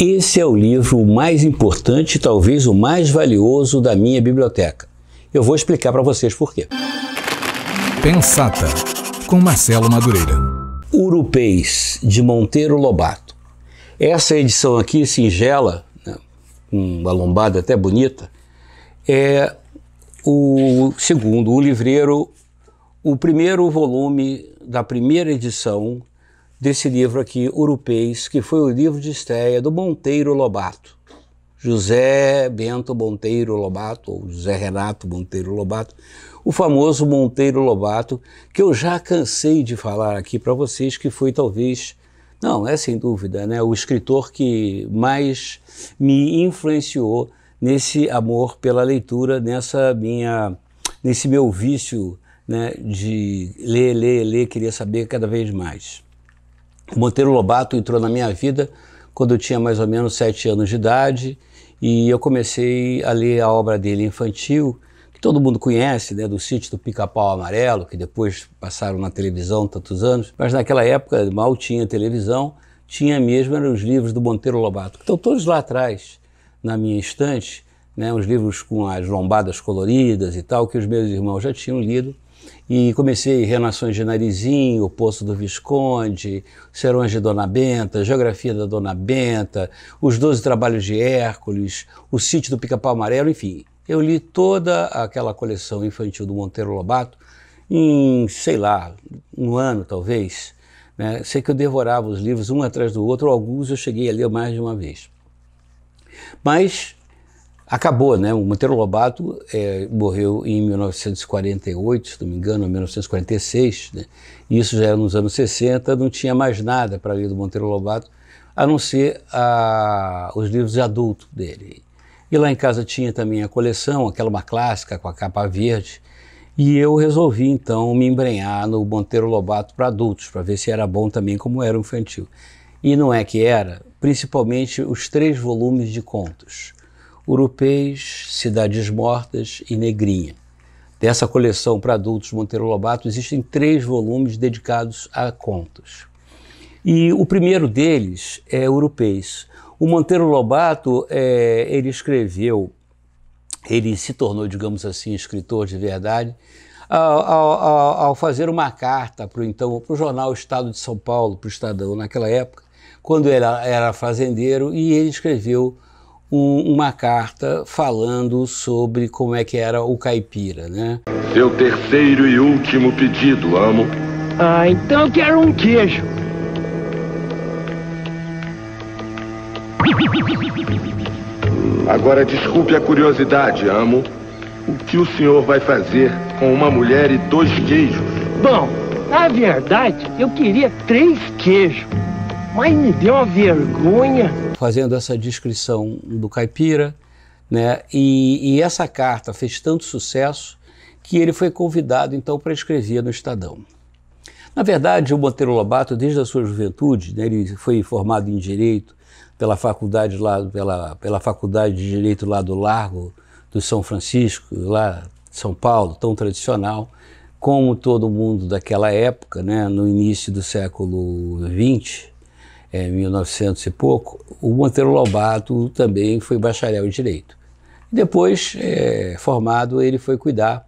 Esse é o livro mais importante, talvez o mais valioso da minha biblioteca. Eu vou explicar para vocês por quê. Pensata, com Marcelo Madureira. Urupês, de Monteiro Lobato. Essa edição aqui, singela, né, uma lombada até bonita, é o segundo, o livreiro, o primeiro volume da primeira edição desse livro aqui, Urupês, que foi o livro de estreia do Monteiro Lobato. José Bento Monteiro Lobato, ou José Renato Monteiro Lobato, o famoso Monteiro Lobato, que eu já cansei de falar aqui para vocês, que foi talvez, não, é sem dúvida, né, o escritor que mais me influenciou nesse amor pela leitura, nessa minha, nesse meu vício né, de ler, ler, ler, queria saber cada vez mais. Monteiro Lobato entrou na minha vida quando eu tinha mais ou menos sete anos de idade e eu comecei a ler a obra dele infantil, que todo mundo conhece, né, do sítio do Pica-Pau Amarelo, que depois passaram na televisão tantos anos, mas naquela época mal tinha televisão, tinha mesmo eram os livros do Monteiro Lobato, que estão todos lá atrás na minha estante, né, os livros com as lombadas coloridas e tal, que os meus irmãos já tinham lido e comecei Renações de Narizinho, O Poço do Visconde, Serões de Dona Benta, Geografia da Dona Benta, Os Doze Trabalhos de Hércules, O Sítio do Pica-Pau Amarelo, enfim. Eu li toda aquela coleção infantil do Monteiro Lobato em, sei lá, um ano talvez. Né? Sei que eu devorava os livros um atrás do outro, alguns eu cheguei a ler mais de uma vez. Mas acabou, né? O Monteiro Lobato é, morreu em 1948, se não me engano, 1946, né? Isso já era nos anos 60, não tinha mais nada para ler do Monteiro Lobato, a não ser a, os livros de adulto dele. E lá em casa tinha também a coleção, aquela uma clássica com a capa verde, e eu resolvi então me embrenhar no Monteiro Lobato para adultos, para ver se era bom também como era o infantil. E não é que era, principalmente os três volumes de contos Urupês, Cidades Mortas e Negrinha. Dessa coleção para adultos Monteiro Lobato existem três volumes dedicados a contos. E o primeiro deles é Urupês. O Monteiro Lobato, é, ele escreveu, ele se tornou, digamos assim, escritor de verdade, ao, ao, ao fazer uma carta para então, o jornal Estado de São Paulo, para o Estadão naquela época, quando ele era fazendeiro, e ele escreveu um, uma carta falando sobre como é que era o caipira, né? Seu terceiro e último pedido, amo. Ah, então eu quero um queijo. Agora desculpe a curiosidade, amo. O que o senhor vai fazer com uma mulher e dois queijos? Bom, na verdade, eu queria três queijos. Mas me deu uma vergonha. Fazendo essa descrição do caipira, né? E, e essa carta fez tanto sucesso que ele foi convidado então para escrever no Estadão. Na verdade, o Monteiro Lobato, desde a sua juventude, né, ele foi formado em direito pela faculdade lá, pela, pela faculdade de direito lá do Largo do São Francisco, lá de São Paulo, tão tradicional, como todo mundo daquela época, né, no início do século XX, é, 1900 e pouco, o Monteiro Lobato também foi bacharel em Direito. Depois, é, formado, ele foi cuidar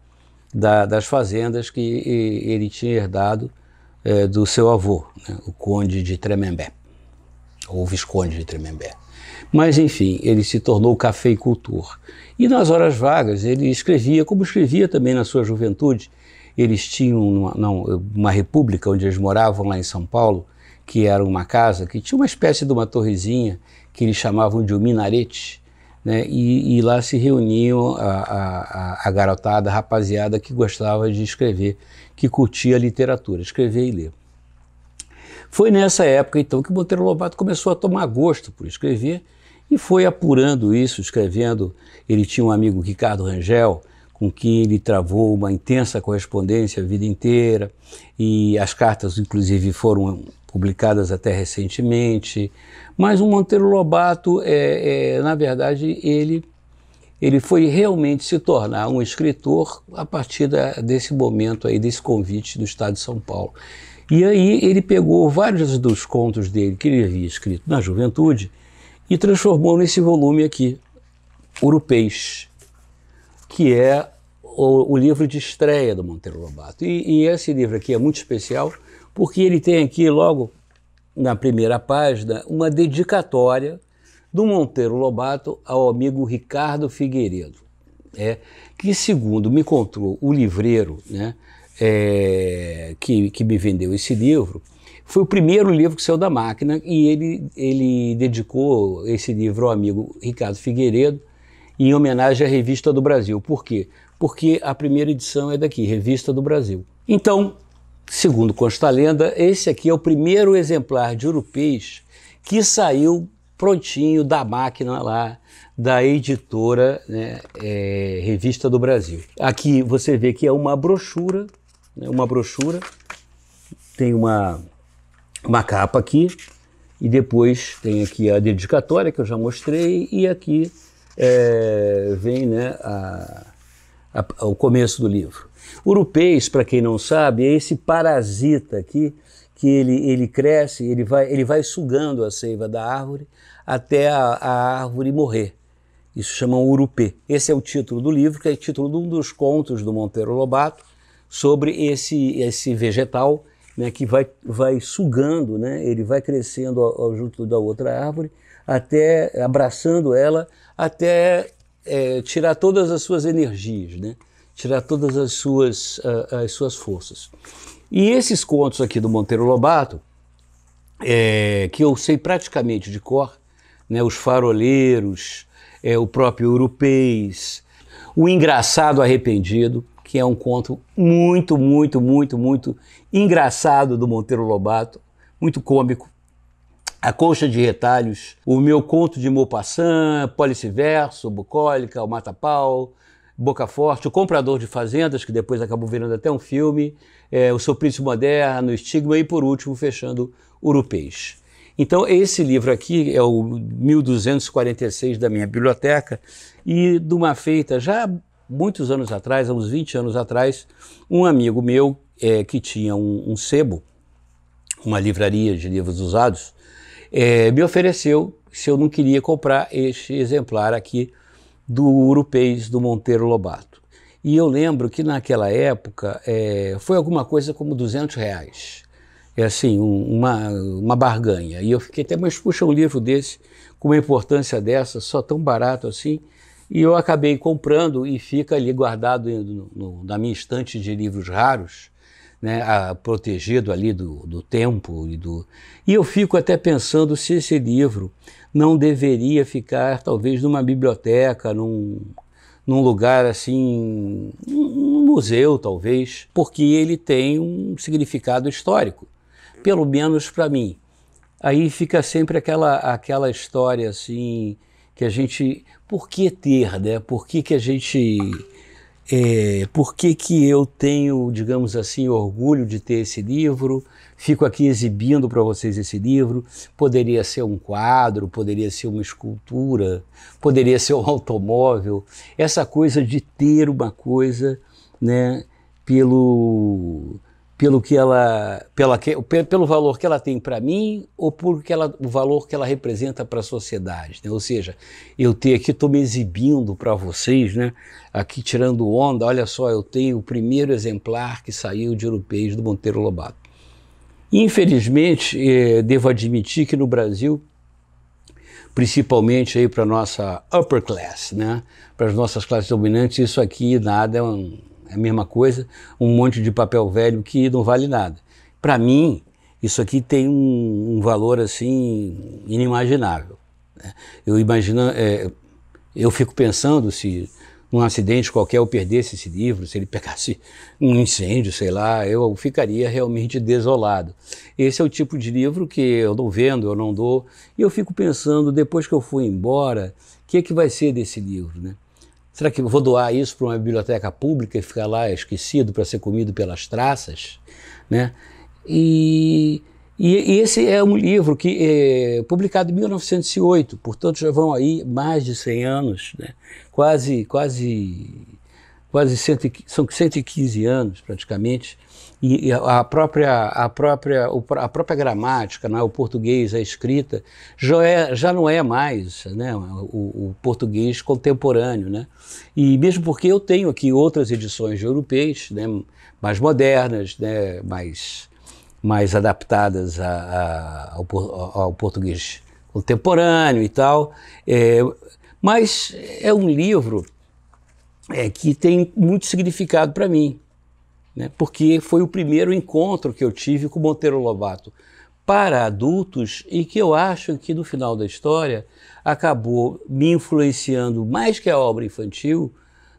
da, das fazendas que ele tinha herdado é, do seu avô, né, o conde de Tremembé, ou visconde de Tremembé. Mas, enfim, ele se tornou cafeicultor. E nas horas vagas ele escrevia, como escrevia também na sua juventude. Eles tinham uma, não, uma república onde eles moravam lá em São Paulo, que era uma casa que tinha uma espécie de uma torrezinha que eles chamavam de um minarete, né? e, e lá se reuniam a, a, a, garotada, a rapaziada que gostava de escrever, que curtia literatura, escrever e ler. Foi nessa época, então, que Monteiro Lobato começou a tomar gosto por escrever e foi apurando isso, escrevendo. Ele tinha um amigo, Ricardo Rangel, com quem ele travou uma intensa correspondência a vida inteira, e as cartas, inclusive, foram publicadas até recentemente. Mas o Monteiro Lobato, é, é, na verdade, ele, ele foi realmente se tornar um escritor a partir da, desse momento aí, desse convite do Estado de São Paulo. E aí ele pegou vários dos contos dele que ele havia escrito na juventude e transformou nesse volume aqui, Urupeix, que é o, o livro de estreia do Monteiro Lobato. E, e esse livro aqui é muito especial porque ele tem aqui, logo na primeira página, uma dedicatória do Monteiro Lobato ao amigo Ricardo Figueiredo, é, que, segundo me contou o livreiro né, é, que, que me vendeu esse livro, foi o primeiro livro que saiu da máquina e ele, ele dedicou esse livro ao amigo Ricardo Figueiredo em homenagem à Revista do Brasil. Por quê? Porque a primeira edição é daqui, Revista do Brasil. Então, Segundo consta a lenda, esse aqui é o primeiro exemplar de urupês que saiu prontinho da máquina lá da editora né, é, Revista do Brasil. Aqui você vê que é uma brochura, né, uma brochura, tem uma, uma capa aqui, e depois tem aqui a dedicatória que eu já mostrei, e aqui é, vem né, a, a, o começo do livro. Urupês, para quem não sabe, é esse parasita aqui que ele, ele cresce, ele vai, ele vai sugando a seiva da árvore até a, a árvore morrer. Isso chamam urupê. Esse é o título do livro, que é o título de um dos contos do Monteiro Lobato sobre esse, esse vegetal né, que vai, vai sugando, né, ele vai crescendo ao, ao junto da outra árvore, até abraçando ela, até é, tirar todas as suas energias. Né? tirar todas as suas, ah, as suas forças. E esses contos aqui do Monteiro Lobato, é, que eu sei praticamente de cor, né, os faroleiros, é, o próprio Urupês, o engraçado arrependido, que é um conto muito, muito, muito, muito engraçado do Monteiro Lobato, muito cômico. A Concha de Retalhos, o meu conto de Maupassant, Policiverso, Bucólica, o Mata-Pau, Boca Forte, O Comprador de Fazendas, que depois acabou virando até um filme, é, O Seu Príncipe Moderno, Estigma e, por último, fechando Urupês. Então, esse livro aqui é o 1246 da minha biblioteca e de uma feita já muitos anos atrás, há uns 20 anos atrás, um amigo meu é, que tinha um, um sebo, uma livraria de livros usados, é, me ofereceu se eu não queria comprar este exemplar aqui do Urupês, do Monteiro Lobato. E eu lembro que naquela época é, foi alguma coisa como 200 reais. É assim, um, uma, uma barganha. E eu fiquei até, mas puxa, um livro desse, com uma importância dessa, só tão barato assim. E eu acabei comprando e fica ali guardado no, no, na minha estante de livros raros, né, a, protegido ali do, do tempo. E, do, e eu fico até pensando se esse livro não deveria ficar, talvez, numa biblioteca, num, num lugar assim, um museu, talvez, porque ele tem um significado histórico, pelo menos para mim. Aí fica sempre aquela, aquela história assim, que a gente. Por que ter, né? Por que, que a gente. É, por que, que eu tenho, digamos assim, orgulho de ter esse livro? Fico aqui exibindo para vocês esse livro. Poderia ser um quadro, poderia ser uma escultura, poderia ser um automóvel. Essa coisa de ter uma coisa, né, pelo pelo que ela pela pelo valor que ela tem para mim ou por que ela, o valor que ela representa para a sociedade né? ou seja eu tenho aqui estou me exibindo para vocês né aqui tirando onda olha só eu tenho o primeiro exemplar que saiu de europeus do Monteiro Lobato Infelizmente, eh, devo admitir que no Brasil, principalmente aí para nossa upper class, né, para as nossas classes dominantes, isso aqui nada é, um, é a mesma coisa, um monte de papel velho que não vale nada. Para mim, isso aqui tem um, um valor assim inimaginável. Né? Eu imagino, é, eh, eu fico pensando se num acidente qualquer eu perdesse esse livro, se ele pegasse um incêndio, sei lá, eu ficaria realmente desolado. Esse é o tipo de livro que eu não vendo, eu não dou, e eu fico pensando, depois que eu fui embora, o que, é que vai ser desse livro, né? Será que eu vou doar isso para uma biblioteca pública e ficar lá esquecido para ser comido pelas traças, né? E e, e esse é um livro que é publicado em 1908, portanto já vão aí mais de 100 anos, né? quase, quase, quase cento, são 115 anos praticamente, e a própria a própria a própria gramática né, o português a escrita já é, já não é mais né o, o, português contemporâneo né e mesmo porque eu tenho aqui outras edições de europeus né mais modernas né mais mais adaptadas a, a, ao, ao, português contemporâneo e tal. É, mas é um livro é, que tem muito significado para mim, né? porque foi o primeiro encontro que eu tive com Monteiro Lobato para adultos e que eu acho que no final da história acabou me influenciando mais que a obra infantil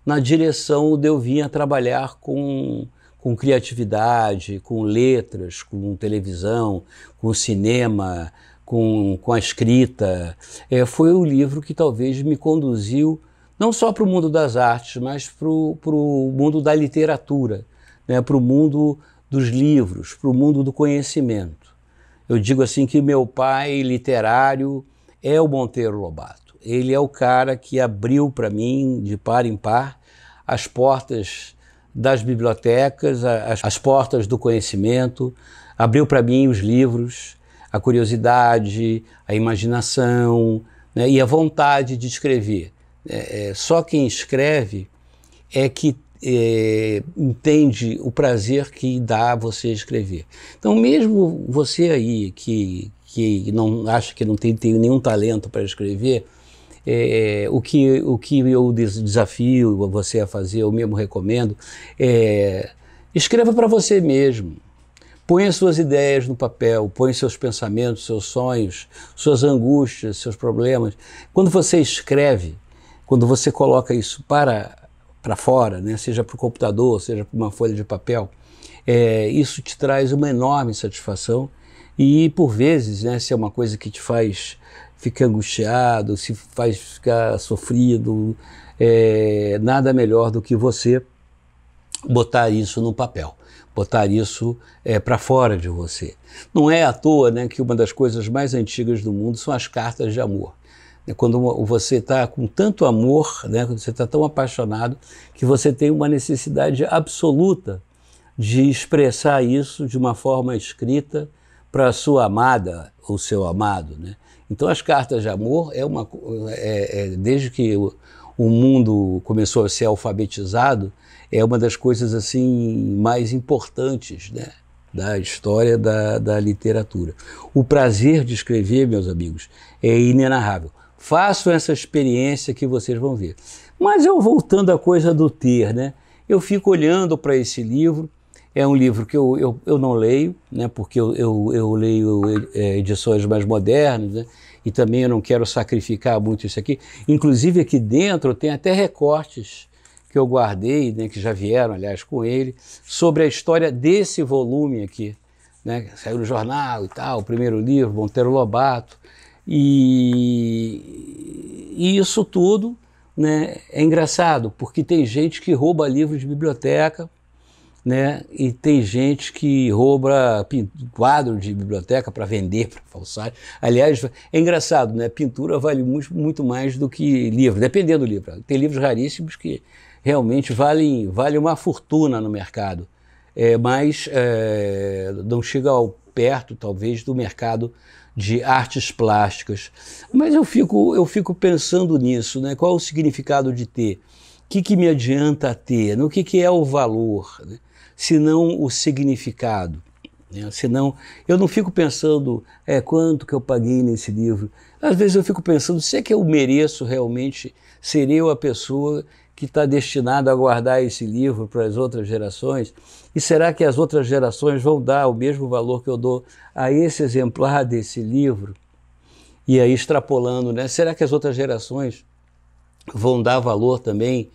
na direção de eu vinha trabalhar com com criatividade, com letras, com televisão, com cinema, com, com a escrita. É, foi o livro que talvez me conduziu não só para o mundo das artes, mas para o mundo da literatura, né, para o mundo dos livros, para o mundo do conhecimento. Eu digo assim que meu pai literário é o Monteiro Lobato. Ele é o cara que abriu para mim, de par em par, as portas das bibliotecas, as, as portas do conhecimento, abriu para mim os livros, a curiosidade, a imaginação né, e a vontade de escrever. É, é, só quem escreve é que é, entende o prazer que dá você escrever. Então, mesmo você aí que, que não acha que não tem, tem nenhum talento para escrever, é, o, que, o que eu desafio você a fazer, eu mesmo recomendo, é escreva para você mesmo. as suas ideias no papel, põe seus pensamentos, seus sonhos, suas angústias, seus problemas. Quando você escreve, quando você coloca isso para, para fora, né, seja para o computador, seja para uma folha de papel, é, isso te traz uma enorme satisfação e, por vezes, né, se é uma coisa que te faz fica angustiado, se faz ficar sofrido, é, nada melhor do que você botar isso no papel, botar isso é, para fora de você. Não é à toa né, que uma das coisas mais antigas do mundo são as cartas de amor. É quando você está com tanto amor, né, quando você está tão apaixonado, que você tem uma necessidade absoluta de expressar isso de uma forma escrita, para sua amada ou seu amado. Né? Então, as cartas de amor é uma. É, é, desde que o, o mundo começou a ser alfabetizado, é uma das coisas assim mais importantes né? da história da, da literatura. O prazer de escrever, meus amigos, é inenarrável. Façam essa experiência que vocês vão ver. Mas eu voltando à coisa do ter, né? Eu fico olhando para esse livro é um livro que eu, eu, eu não leio, né, porque eu, eu, eu leio é, edições mais modernas, né, e também eu não quero sacrificar muito isso aqui. Inclusive, aqui dentro tem até recortes que eu guardei, né, que já vieram, aliás, com ele, sobre a história desse volume aqui. Né, saiu no jornal e tal, o primeiro livro, Monteiro Lobato. E, e isso tudo né, é engraçado, porque tem gente que rouba livros de biblioteca né? E tem gente que rouba quadro de biblioteca para vender, para falsar. Aliás, é engraçado, né? Pintura vale muito, muito mais do que livro, dependendo do livro. Tem livros raríssimos que realmente valem, valem uma fortuna no mercado, é, mas é, não chega ao perto, talvez, do mercado de artes plásticas. Mas eu fico, eu fico pensando nisso, né? Qual o significado de ter? O que, que me adianta ter? No que, que é o valor? Né? senão o significado. Né? Senão, eu não fico pensando é, quanto que eu paguei nesse livro. Às vezes eu fico pensando, se é que eu mereço realmente ser eu a pessoa que está destinada a guardar esse livro para as outras gerações? E será que as outras gerações vão dar o mesmo valor que eu dou a esse exemplar desse livro? E aí, extrapolando, né? será que as outras gerações vão dar valor também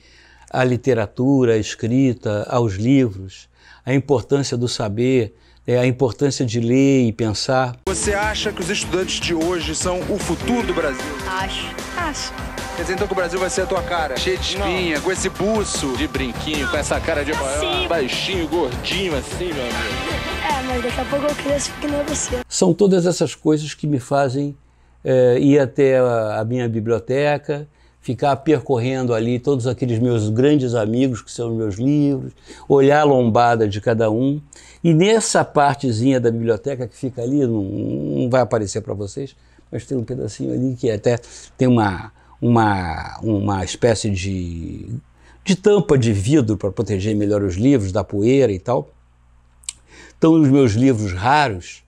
à literatura, à escrita, aos livros? a importância do saber, é, a importância de ler e pensar. Você acha que os estudantes de hoje são o futuro do Brasil? Acho, acho. Quer dizer, então que o Brasil vai ser a tua cara? Cheio de espinha, Não. com esse buço. De brinquinho, com essa cara de assim. baixinho, gordinho, assim, meu amigo. É, mas daqui a pouco eu cresço que nem é você. São todas essas coisas que me fazem é, ir até a, a minha biblioteca, ficar percorrendo ali todos aqueles meus grandes amigos, que são meus livros, olhar a lombada de cada um. E nessa partezinha da biblioteca que fica ali, não, não vai aparecer para vocês, mas tem um pedacinho ali que até tem uma, uma, uma espécie de, de tampa de vidro para proteger melhor os livros da poeira e tal. Estão os meus livros raros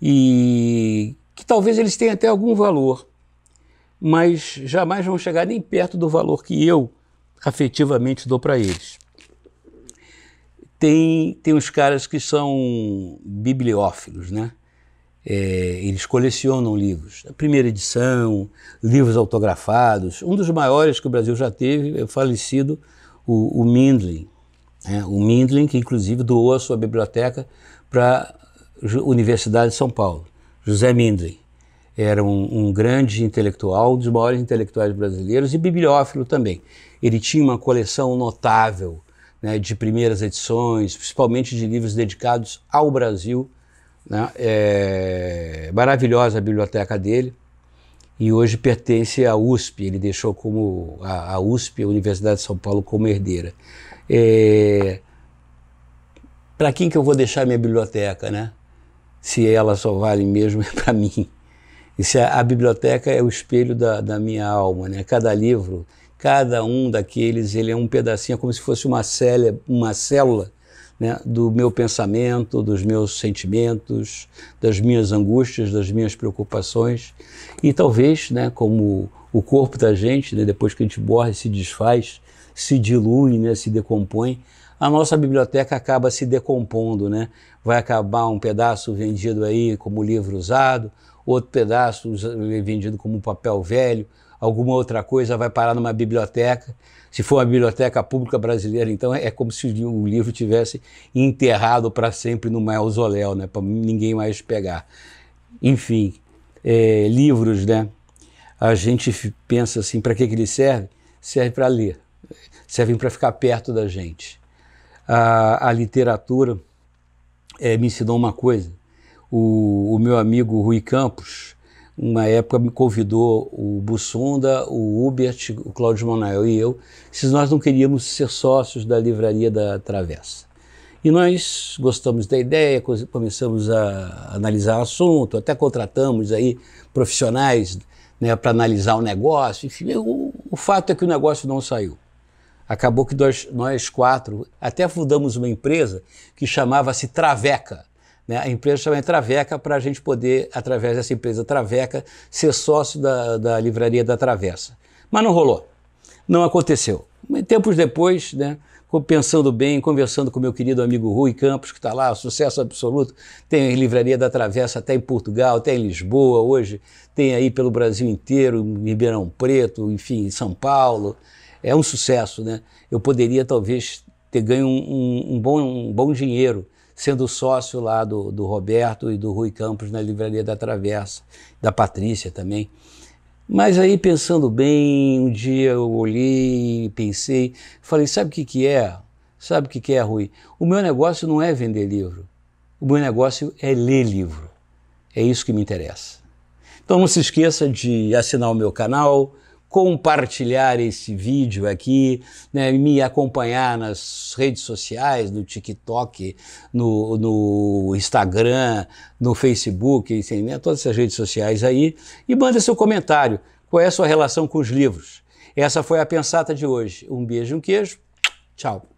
e que talvez eles tenham até algum valor mas jamais vão chegar nem perto do valor que eu afetivamente dou para eles. Tem, tem os caras que são bibliófilos, né? É, eles colecionam livros, a primeira edição, livros autografados. Um dos maiores que o Brasil já teve é o falecido o, o Mindlin. Né? O Mindlin, que inclusive doou a sua biblioteca para a Universidade de São Paulo, José Mindlin era um, um, grande intelectual, um dos maiores intelectuais brasileiros e bibliófilo também. Ele tinha uma coleção notável né, de primeiras edições, principalmente de livros dedicados ao Brasil. Né, é, maravilhosa a biblioteca dele e hoje pertence à USP. Ele deixou como a, a USP, a Universidade de São Paulo, como herdeira. É, para quem que eu vou deixar minha biblioteca, né? Se ela só vale mesmo é para mim. E se a, a biblioteca é o espelho da, da, minha alma, né? Cada livro, cada um daqueles, ele é um pedacinho, é como se fosse uma célula, uma célula né, do meu pensamento, dos meus sentimentos, das minhas angústias, das minhas preocupações. E talvez, né, como o corpo da gente, né, depois que a gente morre, se desfaz, se dilui, né, se decompõe, a nossa biblioteca acaba se decompondo, né? Vai acabar um pedaço vendido aí como livro usado, outro pedaço vendido como papel velho, alguma outra coisa vai parar numa biblioteca. Se for uma biblioteca pública brasileira, então é como se o livro tivesse enterrado para sempre no mausoléu, né? Para ninguém mais pegar. Enfim, é, livros, né? A gente pensa assim, para que, que ele serve? Serve para ler, servem para ficar perto da gente a, a literatura é, me ensinou uma coisa. O, o, meu amigo Rui Campos, uma época, me convidou o Bussunda, o Hubert, o Cláudio Manael e eu, se nós não queríamos ser sócios da Livraria da Travessa. E nós gostamos da ideia, começamos a analisar o assunto, até contratamos aí profissionais né, para analisar o negócio. Enfim, o, o fato é que o negócio não saiu. Acabou que nós, nós quatro até fundamos uma empresa que chamava-se Traveca. Né? A empresa chamava Traveca para a gente poder, através dessa empresa Traveca, ser sócio da, da livraria da Travessa. Mas não rolou, não aconteceu. Tempos depois, né, pensando bem, conversando com meu querido amigo Rui Campos, que está lá, sucesso absoluto, tem a Livraria da Travessa até tá em Portugal, até tá em Lisboa hoje, tem aí pelo Brasil inteiro, em Ribeirão Preto, enfim, em São Paulo é um sucesso, né? Eu poderia talvez ter ganho um, um, um bom, um bom dinheiro sendo sócio lá do, do Roberto e do Rui Campos na Livraria da Travessa, da Patrícia também. Mas aí, pensando bem, um dia eu olhei, pensei, falei: sabe o que, que é? Sabe o que, que é, Rui? O meu negócio não é vender livro. O meu negócio é ler livro. É isso que me interessa. Então não se esqueça de assinar o meu canal, compartilhar esse vídeo aqui, né, me acompanhar nas redes sociais, no TikTok, no, no Instagram, no Facebook, enfim, né, todas essas redes sociais aí, e manda seu comentário. Qual é a sua relação com os livros? Essa foi a pensata de hoje. Um beijo, um queijo. Tchau.